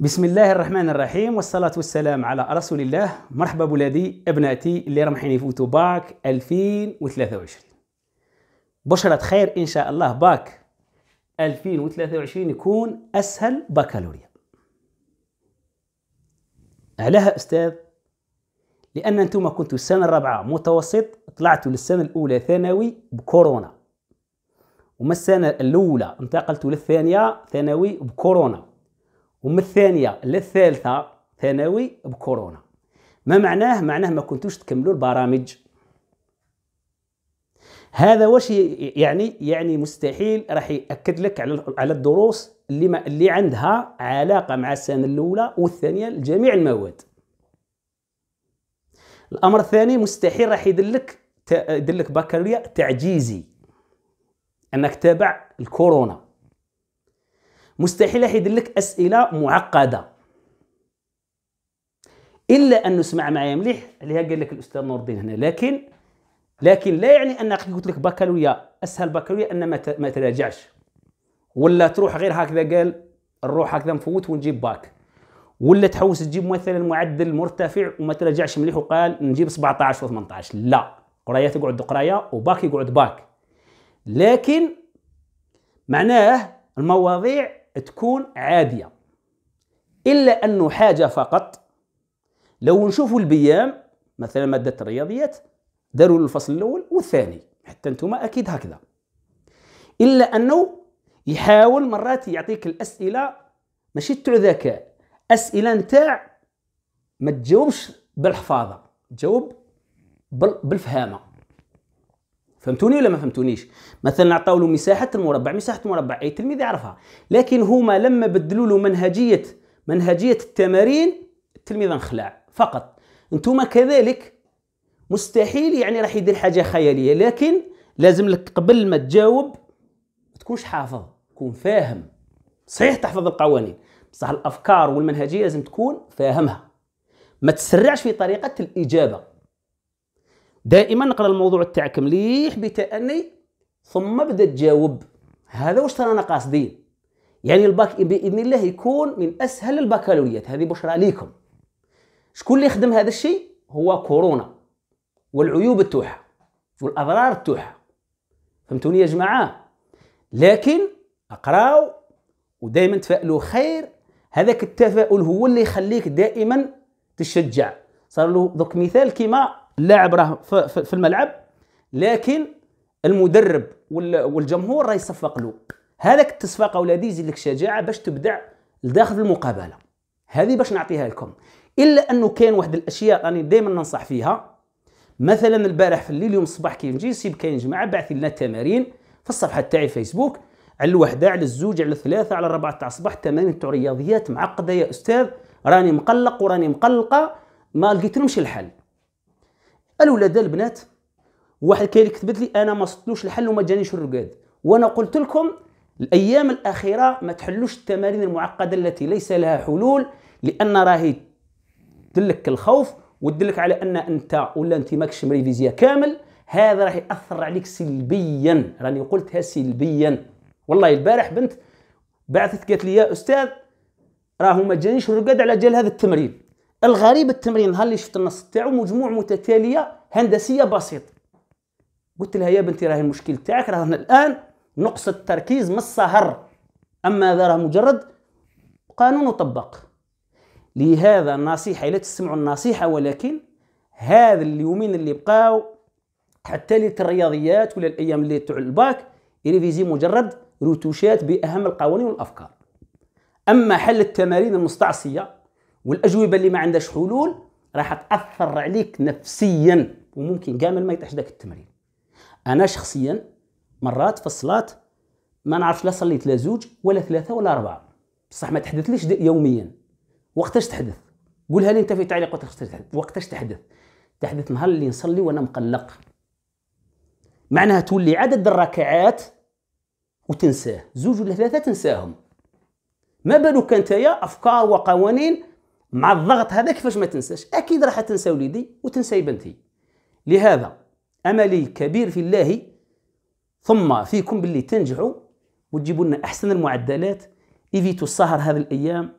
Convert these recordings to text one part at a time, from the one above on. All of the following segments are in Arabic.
بسم الله الرحمن الرحيم والصلاة والسلام على رسول الله مرحبا بولادي ابناتي اللي رمحين يفوتوا باك 2023 بشرة خير إن شاء الله باك 2023 يكون أسهل بكالوريا علاه أستاذ لأن أنتم كنتوا السنة الرابعة متوسط طلعتوا للسنة الأولى ثانوي بكورونا وما السنة الأولى انتقلتوا للثانية ثانوي بكورونا ومن الثانيه للثالثه ثانوي بكورونا ما معناه معناه ما كنتوش تكملوا البرامج هذا واش يعني يعني مستحيل راح ياكد لك على على الدروس اللي ما اللي عندها علاقه مع السنه الاولى والثانيه لجميع المواد الامر الثاني مستحيل راح يدلك يدلك بكالوريا تعجيزي انك تابع الكورونا مستحيل يدير لك اسئله معقده الا ان نسمع معايا مليح عليها قال لك الاستاذ نور الدين هنا لكن لكن لا يعني ان قلت لك بكالوريا اسهل بكالوريا ان ما تراجعش ولا تروح غير هكذا قال نروح هكذا نفوت ونجيب باك ولا تحوس تجيب مثلا معدل مرتفع وما تراجعش مليح وقال نجيب 17 و 18 لا قرايه تقعد قرايه وباك يقعد باك لكن معناه المواضيع تكون عادية إلا أنه حاجة فقط لو نشوفوا البيام مثلا مادة الرياضيات داروا الفصل الأول والثاني حتى أنتم أكيد هكذا إلا أنه يحاول مرات يعطيك الأسئلة ماشي تاع ذكاء أسئلة نتاع ما تجاوبش بالحفاظة تجاوب بالفهامة فهمتوني ولا ما فهمتونيش مثلا نعطاو له مساحه المربع مساحه المربع اي تلميذ يعرفها لكن هما لما بدلوا له منهجيه منهجيه التمارين التلميذ انخلع فقط انتوما كذلك مستحيل يعني راح يدير حاجه خياليه لكن لازم لك قبل ما تجاوب ما تكونش حافظ تكون فاهم صحيح تحفظ القوانين بصح الافكار والمنهجيه لازم تكون فاهمها ما تسرعش في طريقه الاجابه دائما نقرا الموضوع تاعك مليح بتاني ثم بدا تجاوب هذا واش انا قاصدين يعني الباك باذن الله يكون من اسهل البكالوريات هذه بشرى ليكم شكون اللي خدم هذا الشيء هو كورونا والعيوب تاعها والاضرار تاعها فهمتوني يا جماعه لكن اقراو ودائما تفائلوا خير هذاك التفاؤل هو اللي يخليك دائما تشجع صار له دوك مثال كيما اللاعب راه في الملعب لكن المدرب والجمهور راه يصفق له هذاك التصفاقه ولادي يزيد لك شجاعه باش تبدع لداخل المقابله هذه باش نعطيها لكم الا انه كاين واحد الاشياء راني دائما ننصح فيها مثلا البارح في الليل يوم الصباح كي نجي سيب كاين جماعه بعث لنا تمارين في الصفحه تاعي فيسبوك على الوحده على الزوج على الثلاثه على الربعه تاع الصباح تمارين تاع رياضيات معقده يا استاذ راني مقلق وراني مقلقه ما لقيتلهمش الحل ده البنات واحد كاين اللي كتبت لي انا ما صدتلوش الحل وما جانيش الرقاد وانا قلت لكم الايام الاخيره ما تحلوش التمارين المعقده التي ليس لها حلول لان راهي تدلك الخوف وتدلك على ان انت ولا انت ماكش مريفيزيا كامل هذا راح ياثر عليك سلبيا راني قلتها سلبيا والله البارح بنت بعثت قالت لي يا استاذ راهو ما جانيش الرقاد على جال هذا التمرين الغريب التمرين نهار اللي شفت النص تاعو مجموع متتاليه هندسيه بسيط قلت لها يا بنتي راهي المشكل تاعك راه الان نقص التركيز من السهر اما هذا راه مجرد قانون وطبق لهذا النصيحه لا تسمعوا النصيحه ولكن هذا اليومين اللي بقاو حتى ليت الرياضيات ولا الايام اللي تاع الباك ريفيزي مجرد روتوشات باهم القوانين والافكار اما حل التمارين المستعصيه والاجوبه اللي ما عندهاش حلول راح تاثر عليك نفسيا وممكن كامل ما يطيحش ذاك التمرين انا شخصيا مرات في الصلاه ما نعرفش لا صليت لا زوج ولا ثلاثه ولا اربعه بصح ما تحدثليش يوميا وقتاش تحدث قولها لي انت في تعليق وقتاش تحدث تحدث نهار اللي نصلي وانا مقلق معناها تولي عدد الركعات وتنساه زوج ولا ثلاثه تنساهم ما بالك انت يا افكار وقوانين مع الضغط هذا كيفاش ما تنساش اكيد راح تنسى وليدي وتنسى بنتي لهذا املي كبير في الله ثم فيكم باللي تنجحوا وتجيبوا لنا احسن المعدلات ايفيتو السهر هذه الايام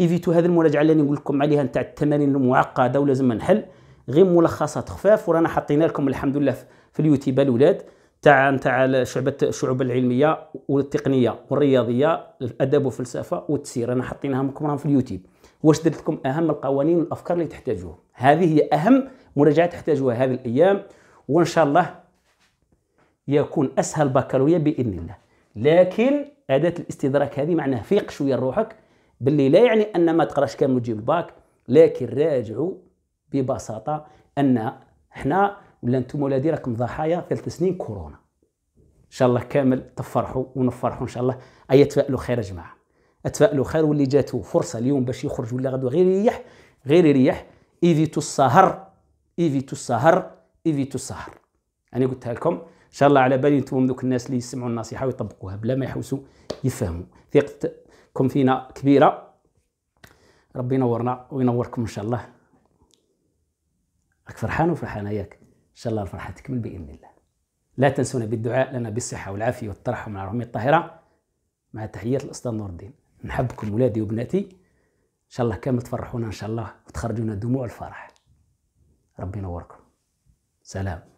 ايفيتو هذه المراجعه اللي نقول لكم عليها نتاع التمارين المعقده ولازم نحل غير ملخصات خفاف ورانا حطينا لكم الحمد لله في اليوتيوب الاولاد تاع تاع شعبة الشعوب العلمية والتقنية والرياضية الأدب والفلسفة والتسيير أنا حطيناهم لكم راهم في اليوتيوب واش درت لكم اهم القوانين والافكار اللي تحتاجوها هذه هي اهم مراجعه تحتاجوها هذه الايام وان شاء الله يكون اسهل بكالوريا باذن الله لكن اداه الاستدراك هذه معناها فيق شويه روحك باللي لا يعني ان ما تقراش كامل وتجيب الباك لكن راجعوا ببساطه ان احنا ولا انتم ولادي راكم ضحايا ثلاث سنين كورونا ان شاء الله كامل تفرحوا ونفرحوا ان شاء الله اي تفائلوا خير يا جماعه اتفائلوا خير واللي جاتو فرصه اليوم باش يخرج ولا غدو غير يريح غير يريح ايفيتو السهر ايفيتو السهر ايفيتو السهر انا قلتها لكم ان شاء الله على بالي انتم ذوك الناس اللي يسمعوا النصيحه ويطبقوها بلا ما يحوسوا يفهموا ثقتكم فينا كبيره ربي ينورنا وينوركم ان شاء الله راك فرحان وفرحانه ياك ان شاء الله الفرحه تكمل باذن الله لا تنسونا بالدعاء لنا بالصحه والعافيه والترحم على الرحمه الطاهره مع تحيات الاستاذ نور الدين نحبكم ولادي وبناتي ان شاء الله كامل تفرحونا ان شاء الله وتخرجونا دموع الفرح ربي ينوركم سلام